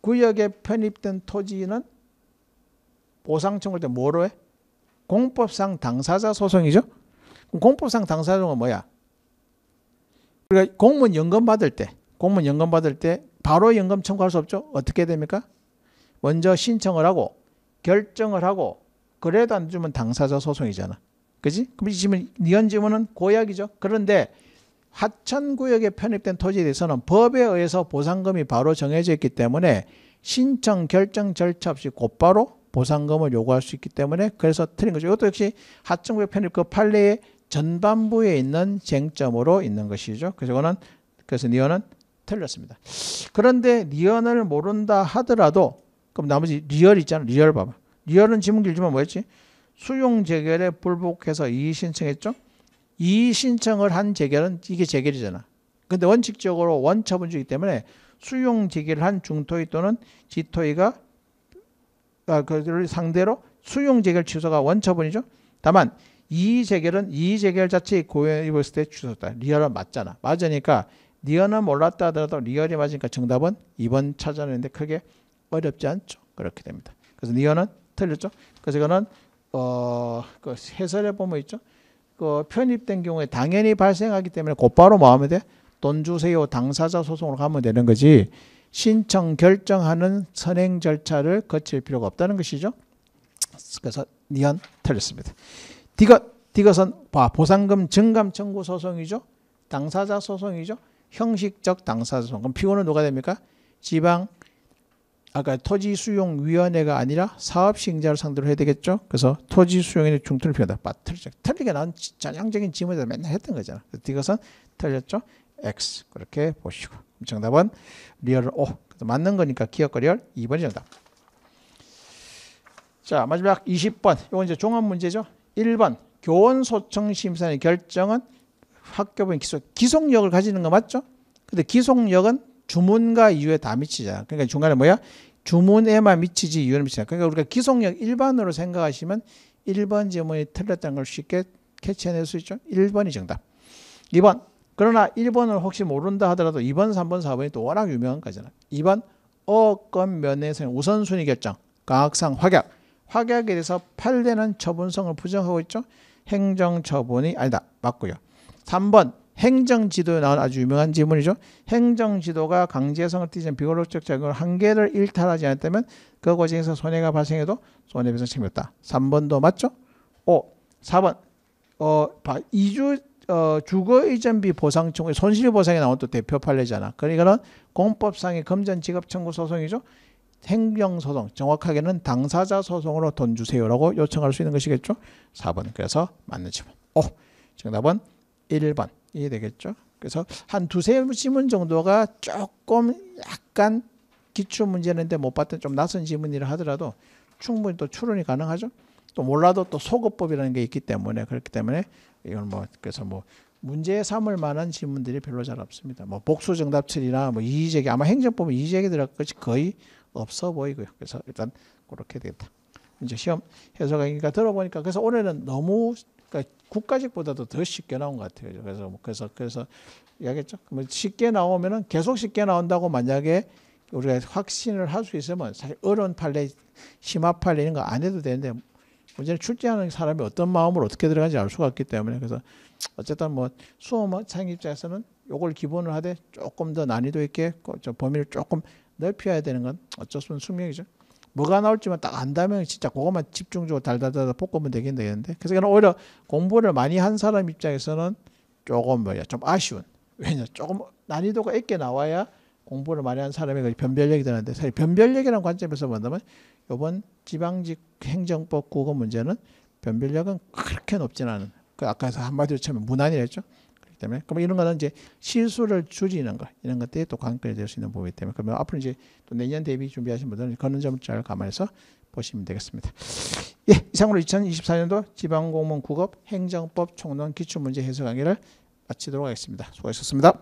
구역에 편입된 토지는 보상청을 때 뭐로 해? 공법상 당사자 소송이죠? 공포상 당사자는 뭐야? 우리가 공무원 연금 받을 때, 공무원 연금 받을 때 바로 연금 청구할 수 없죠? 어떻게 됩니까? 먼저 신청을 하고 결정을 하고 그래도 안 주면 당사자 소송이잖아. 그지? 그럼 지금 니언 지문은 고약이죠. 그런데 하천구역에 편입된 토지에 대해서는 법에 의해서 보상금이 바로 정해져 있기 때문에 신청 결정 절차 없이 곧바로 보상금을 요구할 수 있기 때문에 그래서 틀린 거죠. 이것도 역시 하천구역 편입 그 판례에 전반부에 있는 쟁점으로 있는 것이죠. 그래서 이거는 그래서 니언은 틀렸습니다. 그런데 니언을 모른다 하더라도 그럼 나머지 리얼 있잖아. 리얼 봐봐. 리얼은 지문 길지만 뭐였지? 수용 재결에 불복해서 이의 신청했죠. 이의 신청을 한 재결은 이게 재결이잖아. 근데 원칙적으로 원처분주이기 때문에 수용 재결을 한 중토의 또는 지토의가 아, 그를 상대로 수용 재결 취소가 원처분이죠. 다만 이의제결은 이의제결 자체 고해 입었을 때 주셨다. 리얼은 맞잖아. 맞으니까 리얼은 몰랐다 하더라도 리얼이 맞으니까 정답은 2번 찾아내는데 크게 어렵지 않죠. 그렇게 됩니다. 그래서 리얼은 틀렸죠. 그래서 이거는 어, 그 해설에 보면 있죠. 그 편입된 경우에 당연히 발생하기 때문에 곧바로 뭐 하면 돼? 돈 주세요 당사자 소송으로 가면 되는 거지 신청 결정하는 선행 절차를 거칠 필요가 없다는 것이죠. 그래서 니언 틀렸습니다. 디귿, 디귿은 보상금 증감 청구 소송이죠. 당사자 소송이죠. 형식적 당사자 소송. 그럼 피고는 누가 됩니까? 지방 아까 토지수용위원회가 아니라 사업시행자를 상대로 해야 되겠죠. 그래서 토지수용인의 중투를 표현한다. 빠틀리게 틀리게 난 전형적인 질문을 맨날 했던 거잖아. 디귿은 틀렸죠. X 그렇게 보시고 정답은 리얼 O. 그래서 맞는 거니까 기억과 리얼 2번이 정답. 자 마지막 20번. 이건 이제 종합 문제죠. 1번 교원소청심사의 결정은 학교법인 기소, 기속력을 가지는 거 맞죠? 근데 기속력은 주문과 이유에 다 미치자. 그러니까 중간에 뭐야? 주문에만 미치지 이유는 미치자. 그러니까 우리가 기속력 일반으로 생각하시면 1번 지문이 틀렸다는 걸 쉽게 캐치해낼 수 있죠. 1번이 정답. 2번. 그러나 1번을 혹시 모른다 하더라도 2번, 3번, 4번이 또 워낙 유명한 거잖아. 2번. 어권 면에서 우선순위 결정. 과학상 확약. 확약에 대해서 판례는 처분성을 부정하고 있죠. 행정처분이 아니다. 맞고요. 3번 행정지도에 나온 아주 유명한 질문이죠. 행정지도가 강제성을 띠는 비고록적 작용을 한계를 일탈하지 않았다면 그 과정에서 손해가 발생해도 손해배상 책임이 없다. 3번도 맞죠? 5. 4번 어, 이주 어, 주거이전비 보상청구 손실보상에 나온 또 대표 판례잖아. 그러니까는 공법상의 금전지급청구 소송이죠. 행정소송, 정확하게는 당사자 소송으로 돈 주세요라고 요청할 수 있는 것이겠죠. 4번. 그래서 맞는 질문. 오, 정답은 1번. 이해 되겠죠? 그래서 한 두세 질문 정도가 조금 약간 기출 문제인데못 봤던 좀 낯선 질문이라 하더라도 충분히 또 추론이 가능하죠. 또 몰라도 또 소거법이라는 게 있기 때문에 그렇기 때문에 이건 뭐 그래서 뭐 문제 삼을 만한 질문들이 별로 잘 없습니다. 뭐 복수 정답 틀이나 뭐 이의제기 아마 행정법은 이의제기 들어갈 것이 거의 없어 보이고요. 그래서 일단 그렇게 되겠다. 이제 시험 해석강의가 들어보니까 그래서 올해는 너무 그러니까 국가직보다도 더 쉽게 나온 것 같아요. 그래서 그래서 그래서 이야기했죠. 그러면 쉽게 나오면은 계속 쉽게 나온다고 만약에 우리가 확신을 할 수 있으면 사실 어려운 판례, 심화 판례 이런 거안 해도 되는데 문제는 출제하는 사람이 어떤 마음으로 어떻게 들어가는지 알 수가 없기 때문에 그래서 어쨌든 뭐수험창입자에서는 요걸 기본을 하되 조금 더 난이도 있게 그 범위를 조금 넓혀야 되는 건 어쩔 수 없는 숙명이죠. 뭐가 나올지만 딱 안다면 진짜 그것만 집중적으로 달달달달 볶으면 되긴 되겠는데. 그래서 그냥 오히려 공부를 많이 한 사람 입장에서는 조금 뭐야 좀 아쉬운. 왜냐 조금 난이도가 있게 나와야 공부를 많이 한사람이 그 변별력이 되는데 사실 변별력이라는 관점에서 본다면 이번 지방직 행정법 구거 문제는 변별력은 그렇게 높지는 않은. 그 아까서 한마디로 치면 무난이랬죠. 그렇기 때문에 그럼 이런 거는 이제 실수를 줄이는 것 이런 것들이 또 관건이 될 수 있는 부분이기 때문에 그러면 앞으로 이제 또 내년 대비 준비하신 분들은 그런 점을 잘 감안해서 보시면 되겠습니다. 예, 이상으로 2024년도 지방공무원 구급 행정법 총론 기출문제 해석 강의를 마치도록 하겠습니다. 수고하셨습니다.